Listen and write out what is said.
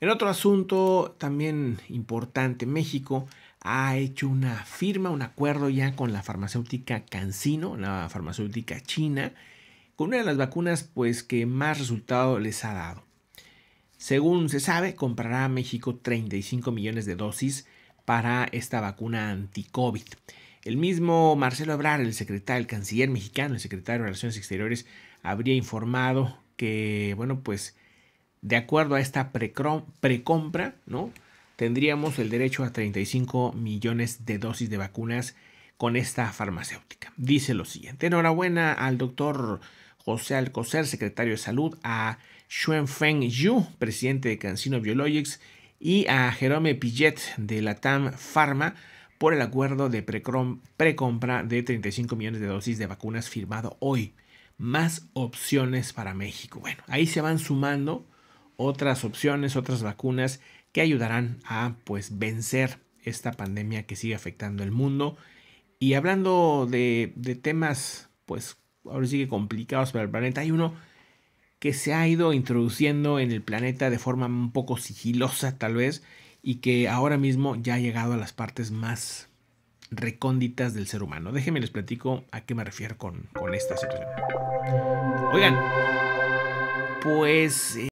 En otro asunto también importante, México ha hecho una firma, un acuerdo ya con la farmacéutica Cancino, la farmacéutica china, con una de las vacunas pues que más resultado les ha dado. Según se sabe, comprará a México 35 millones de dosis para esta vacuna anti-COVID. El mismo Marcelo Ebrard, el secretario, el canciller mexicano, el secretario de Relaciones Exteriores, habría informado que, bueno, pues de acuerdo a esta precompra, ¿no? tendríamos el derecho a 35 millones de dosis de vacunas con esta farmacéutica. Dice lo siguiente, enhorabuena al doctor José Alcocer, secretario de salud, a Feng Yu, presidente de Cancino Biologics, y a Jerome Pillet de la TAM Pharma por el acuerdo de precompra de 35 millones de dosis de vacunas firmado hoy. Más opciones para México. Bueno, ahí se van sumando otras opciones, otras vacunas que ayudarán a pues vencer esta pandemia que sigue afectando el mundo. Y hablando de, temas pues ahora sí que complicados para el planeta, hay uno que se ha ido introduciendo en el planeta de forma un poco sigilosa tal vez y que ahora mismo ya ha llegado a las partes más recónditas del ser humano. Déjenme les platico a qué me refiero con, con esta situación. Oigan, pues... Eh,